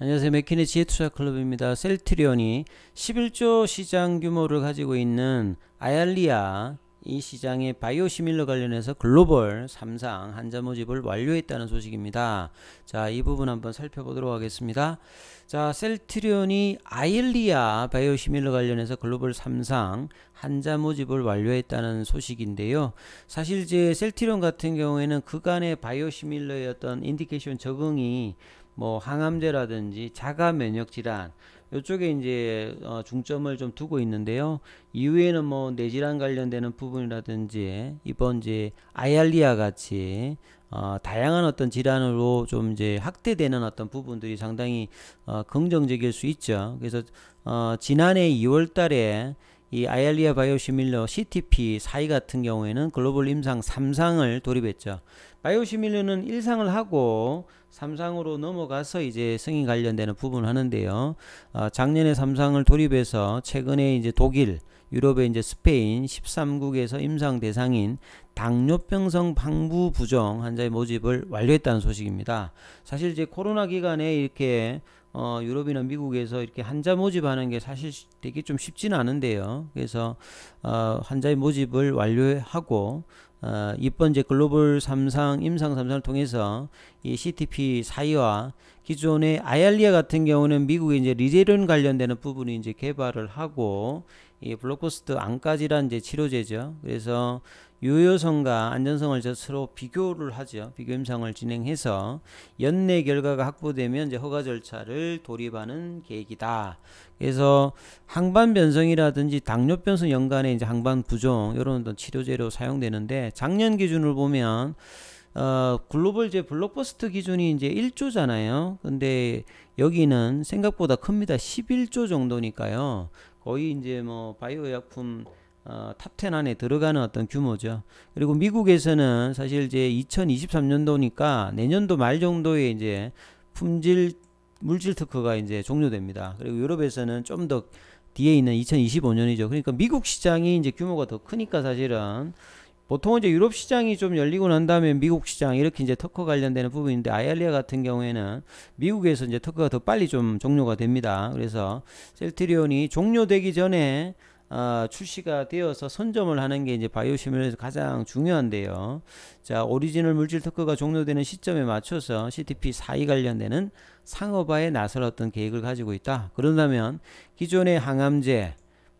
안녕하세요. 맥키네치의 투자클럽입니다. 셀트리온이 11조 시장 규모를 가지고 있는 아얄리아 이 시장의 바이오시밀러 관련해서 글로벌 3상 한자 모집을 완료했다는 소식입니다. 자, 이 부분 한번 살펴보도록 하겠습니다. 자, 셀트리온이 아일리아 바이오시밀러 관련해서 글로벌 3상 한자 모집을 완료했다는 소식인데요. 사실 제 셀트리온 같은 경우에는 그간의 바이오시밀러의 어 인디케이션 적응이 뭐 항암제라든지 자가 면역 질환 요쪽에 이제 어, 중점을 좀 두고 있는데요. 이후에는 뭐 뇌질환 관련되는 부분이라든지 이번 이제 아얄리아 같이 어, 다양한 어떤 질환으로 좀 이제 확대되는 어떤 부분들이 상당히 어, 긍정적일 수 있죠. 그래서 어, 지난해 2월 달에 이 아이알리아 바이오시밀러 CTP 사이 같은 경우에는 글로벌 임상 3상을 돌입했죠. 바이오시밀러는 1상을 하고 3상으로 넘어가서 이제 승인 관련되는 부분을 하는데요. 어, 작년에 3상을 돌입해서 최근에 이제 독일, 유럽의 이제 스페인 13국에서 임상 대상인 당뇨병성 방부 부정 환자의 모집을 완료했다는 소식입니다. 사실 이제 코로나 기간에 이렇게 어, 유럽이나 미국에서 이렇게 환자 모집하는 게 사실 되게 좀 쉽지는 않은데요. 그래서 어, 환자의 모집을 완료하고 어, 이번 제 글로벌 삼상 임상 삼상을 통해서 이 CTP 사이와 기존의 아이리아 같은 경우는 미국의 이제 리제른 관련되는 부분이 이제 개발을 하고 이블록버스터 안까지란 이제 치료제죠. 그래서 유효성과 안전성을 서로 비교를 하죠. 비교 임상을 진행해서 연내 결과가 확보되면 이제 허가 절차를 돌입하는 계획이다. 그래서 항반 변성이라든지 당뇨 변성 연간에 이제 항반 부종 이런 치료제로 사용되는데 작년 기준을 보면 어, 글로벌 제블록버스터 기준이 이제 1조잖아요. 근데 여기는 생각보다 큽니다. 11조 정도니까요. 거의 이제 뭐 바이오 의 약품 어, 탑10 안에 들어가는 어떤 규모죠. 그리고 미국에서는 사실 이제 2023년도니까 내년도 말 정도에 이제 품질 물질 특허가 이제 종료됩니다. 그리고 유럽에서는 좀 더 뒤에 있는 2025년이죠. 그러니까 미국 시장이 이제 규모가 더 크니까 사실은 보통은 이제 유럽 시장이 좀 열리고 난 다음에 미국 시장 이렇게 이제 터커 관련되는 부분인데 아이알리아 같은 경우에는 미국에서 이제 터커가 더 빨리 좀 종료가 됩니다. 그래서 셀트리온이 종료되기 전에 어, 출시가 되어서 선점을 하는 게 이제 바이오 시뮬에서 가장 중요한데요. 자, 오리지널 물질 특허가 종료되는 시점에 맞춰서 CTP 4이 관련되는 상업화에 나설 어떤 계획을 가지고 있다. 그런다면 기존의 항암제,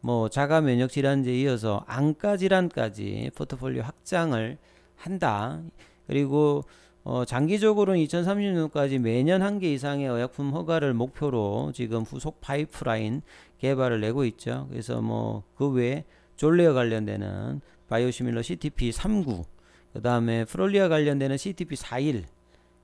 뭐 자가 면역 질환제 이어서 안과 질환까지 포트폴리오 확장을 한다. 그리고 어, 장기적으로는 2030년까지 매년 한 개 이상의 의약품 허가를 목표로 지금 후속 파이프라인 개발을 내고 있죠. 그래서 뭐 그 외에 졸레와 관련되는 바이오시밀러 CTP 39, 그 다음에 프롤리아 관련되는 CTP 41,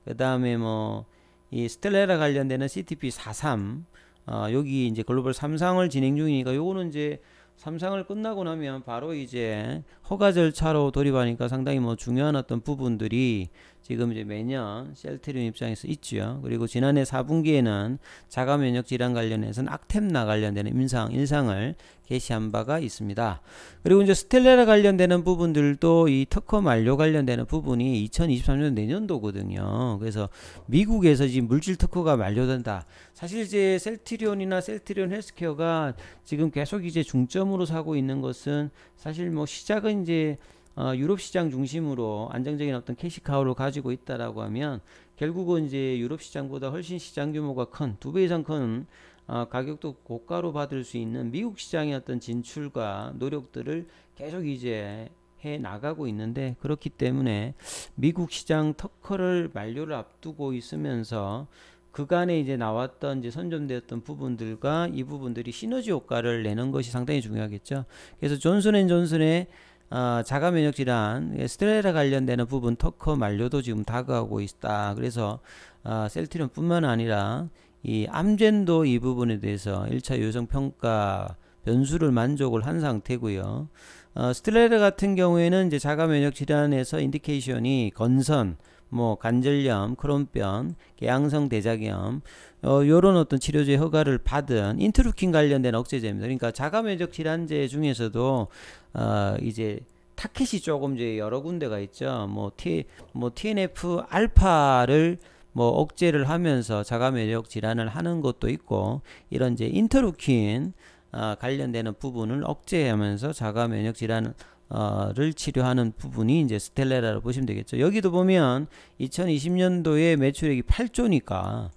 그 다음에 뭐 이 스텔레라 관련되는 CTP 43, 아, 여기 이제 글로벌 3상을 진행 중이니까 요거는 이제 삼상을 끝나고 나면 바로 이제 허가 절차로 돌입하니까 상당히 뭐 중요한 어떤 부분들이 지금 이제 매년 셀트리온 입장에서 있죠 그리고 지난해 4분기에는 자가 면역 질환 관련해서는 악템나 관련되는 임상 일상을 게시한 바가 있습니다. 그리고 이제 스텔레라 관련되는 부분들도 이 특허 만료 관련되는 부분이 2023년 내년도거든요. 그래서 미국에서 지금 물질 특허가 만료된다. 사실 이제 셀트리온이나 셀트리온 헬스케어가 지금 계속 이제 중점으로 사고 있는 것은 사실 뭐 시작은 이제 어, 유럽 시장 중심으로 안정적인 어떤 캐시카우를 가지고 있다라고 하면 결국은 이제 유럽 시장보다 훨씬 시장 규모가 큰 두 배 이상 큰 어, 가격도 고가로 받을 수 있는 미국 시장의 어떤 진출과 노력들을 계속 이제 해 나가고 있는데 그렇기 때문에 미국 시장 터커를 만료를 앞두고 있으면서 그간에 이제 나왔던 이제 선점되었던 부분들과 이 부분들이 시너지 효과를 내는 것이 상당히 중요하겠죠. 그래서 존슨 앤 존슨의 어, 자가 면역 질환 스트레라 관련되는 부분 터커 만료도 지금 다가오고 있다. 그래서 어, 셀트리온뿐만 아니라 이 암젠도 이 부분에 대해서 1차 요성 평가 변수를 만족을 한 상태고요. 어, 스트레라 같은 경우에는 이제 자가 면역 질환에서 인디케이션이 건선, 뭐 관절염, 크론병, 개양성 대장염 어, 요런 어떤 치료제 허가를 받은 인트루킨 관련된 억제제입니다. 그러니까 자가 면역 질환제 중에서도 어, 이제 타켓이 조금 이제 여러 군데가 있죠. 뭐 T 뭐 TNF 알파를 뭐 억제를 하면서 자가 면역 질환을 하는 것도 있고 이런 이제 인터루킨 어, 관련되는 부분을 억제하면서 자가 면역 질환 어, 를 치료하는 부분이 이제 스텔레라로 보시면 되겠죠. 여기도 보면 2020년도에 매출액이 8조니까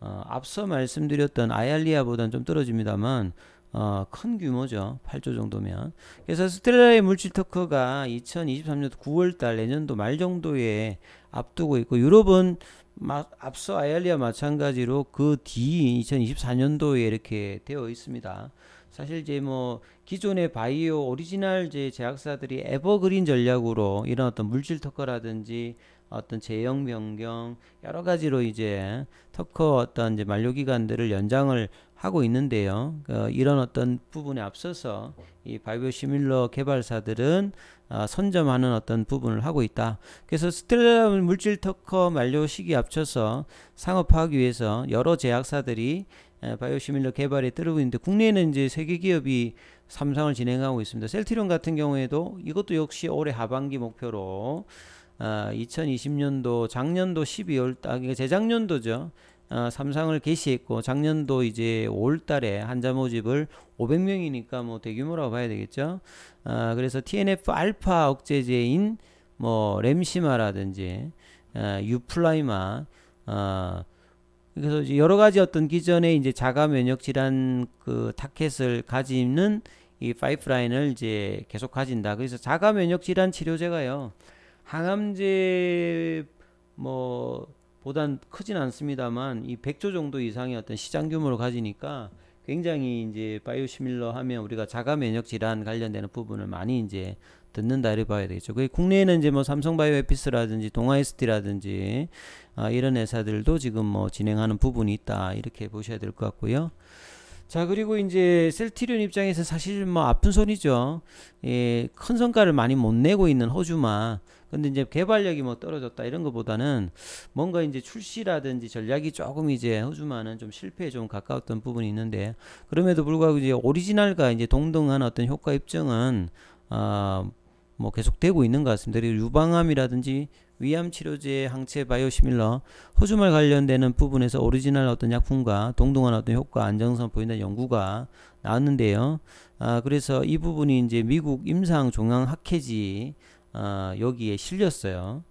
어, 앞서 말씀드렸던 아얄리아보다는 좀 떨어집니다만 어, 큰 규모죠. 8조 정도면. 그래서 스텔라의 물질 특허가 2023년 9월달 내년도 말 정도에 앞두고 있고 유럽은 막 앞서 아얄리아 마찬가지로 그 뒤 2024년도에 이렇게 되어 있습니다. 사실 이제 뭐 기존의 바이오 오리지널 제 제약사들이 에버그린 전략으로 이런 어떤 물질 특허라든지 어떤 제형 변경 여러 가지로 이제 터커 어떤 이제 만료 기간들을 연장을 하고 있는데요. 어, 이런 어떤 부분에 앞서서 이 바이오 시밀러 개발사들은 어, 선점하는 어떤 부분을 하고 있다. 그래서 스텔라 물질 터커 만료 시기 앞서서 상업화하기 위해서 여러 제약사들이 바이오 시밀러 개발에 들어오고 있는데 국내에는 이제 세계 기업이 삼성을 진행하고 있습니다. 셀트리온 같은 경우에도 이것도 역시 올해 하반기 목표로 아, 어, 2020년도 작년도 12월 달, 아, 재작년도죠. 아, 삼상을 개시했고 작년도 이제 5월달에 한자 모집을 500명이니까 뭐 대규모라고 봐야 되겠죠. 아, 그래서 TNF 알파 억제제인 뭐 램시마라든지 아, 유플라이마 아, 그래서 이제 여러 가지 어떤 기존의 이제 자가 면역 질환 그 타켓을 가지는 이 파이프라인을 이제 계속 가진다. 그래서 자가 면역 질환 치료제가요. 항암제 뭐 보단 크진 않습니다만 이 100조 정도 이상의 어떤 시장 규모를 가지니까 굉장히 이제 바이오시밀러 하면 우리가 자가 면역 질환 관련되는 부분을 많이 이제 듣는다 이래 봐야 되겠죠. 그 국내에는 이제 뭐 삼성바이오 에피스라든지 동아에스티라든지 아 이런 회사들도 지금 뭐 진행하는 부분이 있다 이렇게 보셔야 될 것 같고요. 자 그리고 이제 셀티리 입장에서 사실 뭐 아픈 손이죠. 예, 큰 성과를 많이 못 내고 있는 호주만 근데 이제 개발력이 뭐 떨어졌다 이런 것보다는 뭔가 이제 출시라든지 전략이 조금 이제 호주만은 좀 실패에 좀 가까웠던 부분이 있는데 그럼에도 불구하고 이제 오리지널과 이제 동등한 어떤 효과 입증은 아뭐 계속되고 있는 것 같습니다. 그리고 유방암이라든지 위암 치료제 항체 바이오시밀러 호주말 관련되는 부분에서 오리지널 어떤 약품과 동등한 어떤 효과 안정성 보인다는 연구가 나왔는데요. 아 그래서 이 부분이 이제 미국 임상 종양 학회지 어, 여기에 실렸어요.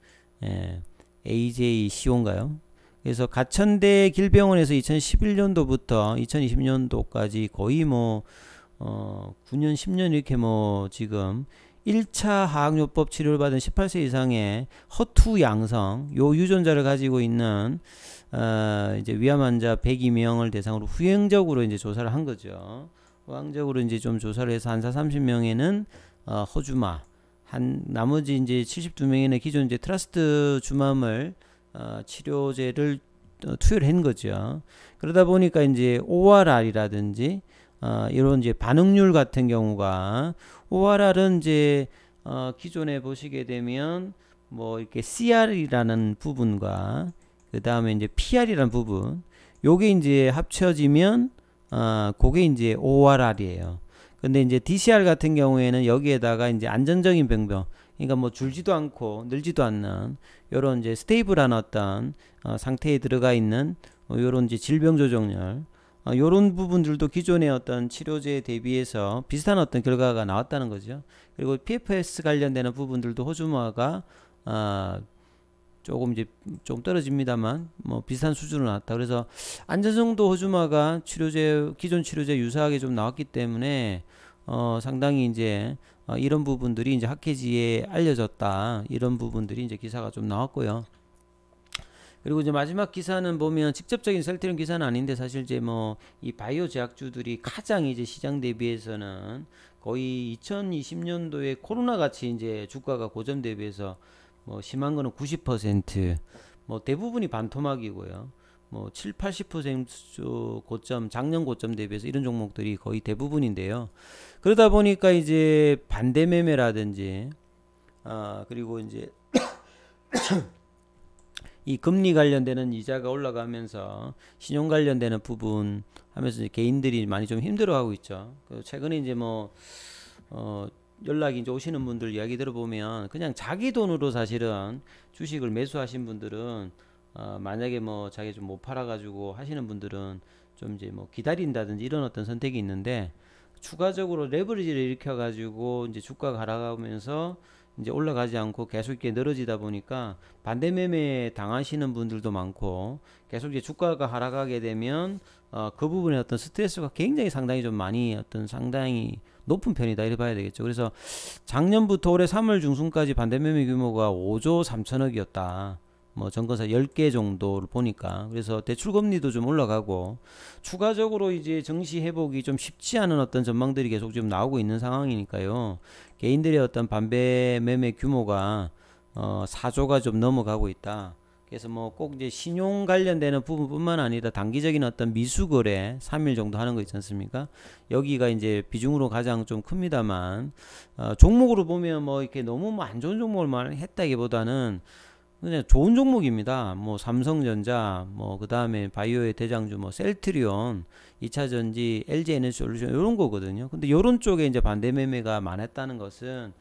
예, AJ 시온가요? 그래서 가천대 길병원에서 2011년도부터 2020년도까지 거의 뭐 어, 9년 10년 이렇게 뭐 지금 1차 하악요법 치료를 받은 18세 이상의 허투 양성 요 유전자를 가지고 있는 어, 이제 위암 환자 102명을 대상으로 후행적으로 이제 조사를 한 거죠. 후항적으로 이제 좀 조사를 해서 한사 30명에는 어, 허주마 한 나머지 이제 7 2명이나 기존 이제 트러스트 주마을 어, 치료제를 어, 투여를 한 거죠. 그러다 보니까 이제 ORR이라든지 어, 이런 이제 반응률 같은 경우가 ORR은 이제 어, 기존에 보시게 되면 뭐 이렇게 CR이라는 부분과 그 다음에 이제 PR이라는 부분 요게 이제 합쳐지면 어, 그게 이제 ORR이에요. 근데 이제 DCR 같은 경우에는 여기에다가 이제 안전적인 병변 그러니까 뭐 줄지도 않고 늘지도 않는 요런 이제 스테이블한 어떤 어, 상태에 들어가 있는 어, 요런 이제 질병 조정열 어, 요런 부분들도 기존의 어떤 치료제에 대비해서 비슷한 어떤 결과가 나왔다는 거죠. 그리고 PFS 관련되는 부분들도 호주마가 어, 조금 이제 좀 떨어집니다만 뭐 비슷한 수준으로 나왔다. 그래서 안전성도 호주마가 치료제 기존 치료제 유사하게 좀 나왔기 때문에 어 상당히 이제 어, 이런 부분들이 이제 학회지에 알려졌다. 이런 부분들이 이제 기사가 좀 나왔고요. 그리고 이제 마지막 기사는 보면 직접적인 셀트리온 기사는 아닌데 사실 이제 뭐 이 바이오 제약주들이 가장 이제 시장 대비해서는 거의 2020년도에 코로나 같이 이제 주가가 고점 대비해서 뭐 심한 거는 90%뭐 대부분이 반토막이고요. 뭐 7, 80% 고점, 작년 고점 대비해서 이런 종목들이 거의 대부분인데요. 그러다 보니까 이제 반대 매매라든지 아, 그리고 이제 이 금리 관련되는 이자가 올라가면서 신용 관련되는 부분 하면서 개인들이 많이 좀 힘들어하고 있죠. 그 최근에 이제 뭐 어, 연락이 이제 오시는 분들 이야기 들어보면 그냥 자기 돈으로 사실은 주식을 매수하신 분들은 어, 만약에 뭐 자기 좀 못 팔아가지고 하시는 분들은 좀 이제 뭐 기다린다든지 이런 어떤 선택이 있는데 추가적으로 레버리지를 일으켜가지고 이제 주가가 하락하면서 이제 올라가지 않고 계속 이렇게 늘어지다 보니까 반대 매매 당하시는 분들도 많고 계속 이제 주가가 하락하게 되면 어, 그 부분에 어떤 스트레스가 굉장히 상당히 좀 많이 어떤 상당히 높은 편이다 이래 봐야 되겠죠. 그래서 작년부터 올해 3월 중순까지 반대매매 규모가 5조 3천억이었다. 뭐 정권사 10개 정도를 보니까 그래서 대출 금리도 좀 올라가고 추가적으로 이제 정시 회복이 좀 쉽지 않은 어떤 전망들이 계속 지금 나오고 있는 상황이니까요. 개인들의 어떤 반대 매매 규모가 어 4조가 좀 넘어가고 있다. 그래서 뭐 꼭 이제 신용 관련되는 부분뿐만 아니라 단기적인 어떤 미수거래 3일 정도 하는 거 있지 않습니까? 여기가 이제 비중으로 가장 좀 큽니다만 어, 종목으로 보면 뭐 이렇게 너무 뭐안 좋은 종목을 말했다기보다는 그냥 좋은 종목입니다. 뭐 삼성전자, 뭐 그다음에 바이오의 대장주 뭐 셀트리온, 2차전지, LG n 너지 솔루션 이런 거거든요. 근데 요런 쪽에 이제 반대 매매가 많았다는 것은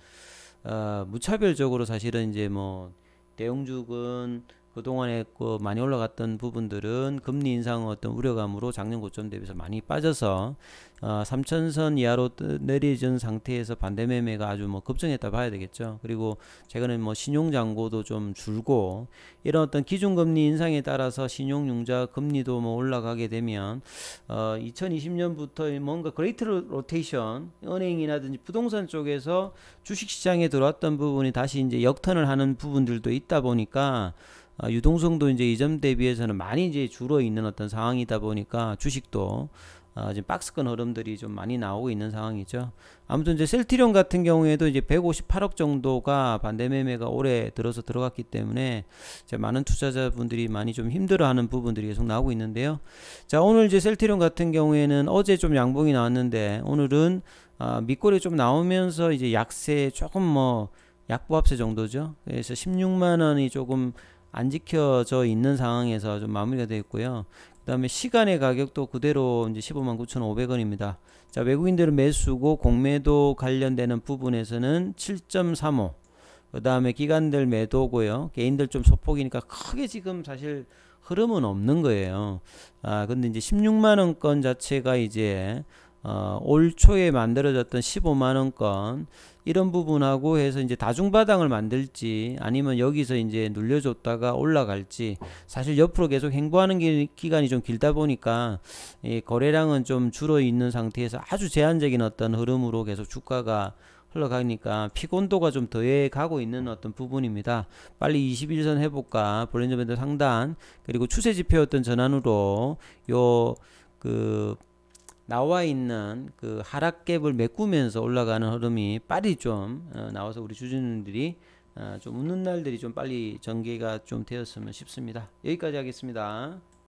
어, 무차별적으로 사실은 이제 뭐 대형주군 그동안에 그 많이 올라갔던 부분들은 금리 인상 어떤 우려감으로 작년 고점 대비해서 많이 빠져서 어, 3천선 이하로 내려진 상태에서 반대 매매가 아주 뭐 급증했다 봐야 되겠죠. 그리고 최근에 뭐 신용 잔고도 좀 줄고 이런 어떤 기준 금리 인상에 따라서 신용 융자 금리도 뭐 올라가게 되면 어, 2020년부터 뭔가 그레이트 로테이션 은행이라든지 부동산 쪽에서 주식 시장에 들어왔던 부분이 다시 이제 역턴을 하는 부분들도 있다 보니까 아, 유동성도 이제 이점 대비해서는 많이 이제 줄어 있는 어떤 상황이다 보니까 주식도 아, 지금 박스권 흐름들이 좀 많이 나오고 있는 상황이죠. 아무튼 이제 셀티론 같은 경우에도 이제 158억 정도가 반대 매매가 올해 들어서 들어갔기 때문에 이제 많은 투자자분들이 많이 좀 힘들어하는 부분들이 계속 나오고 있는데요. 자 오늘 이제 셀티론 같은 경우에는 어제 좀 양봉이 나왔는데 오늘은 아, 밑골이 좀 나오면서 이제 약세 조금 뭐 약보합세 정도죠. 그래서 16만 원이 조금 안 지켜져 있는 상황에서 좀 마무리가 되어 있고요. 그 다음에 시간의 가격도 그대로 이제 15만 9,500원입니다. 자, 외국인들은 매수고 공매도 관련되는 부분에서는 7.35. 그 다음에 기관들 매도고요. 개인들 좀 소폭이니까 크게 지금 사실 흐름은 없는 거예요. 아, 근데 이제 16만원권 자체가 이제 어, 올 초에 만들어졌던 15만원권 이런 부분하고 해서 이제 다중바닥을 만들지 아니면 여기서 이제 눌려줬다가 올라갈지 사실 옆으로 계속 행보하는 기, 간이좀 길다 보니까 이 거래량은 좀 줄어 있는 상태에서 아주 제한적인 어떤 흐름으로 계속 주가가 흘러가니까 피곤도가 좀 더해 가고 있는 어떤 부분입니다. 빨리 21선 회복과 볼렌저밴드 상단 그리고 추세지표였던 전환으로 요그 나와 있는 그 하락갭을 메꾸면서 올라가는 흐름이 빨리 좀 어, 나와서 우리 주주님들이 어, 좀 웃는 날들이 좀 빨리 전개가 좀 되었으면 싶습니다. 여기까지 하겠습니다.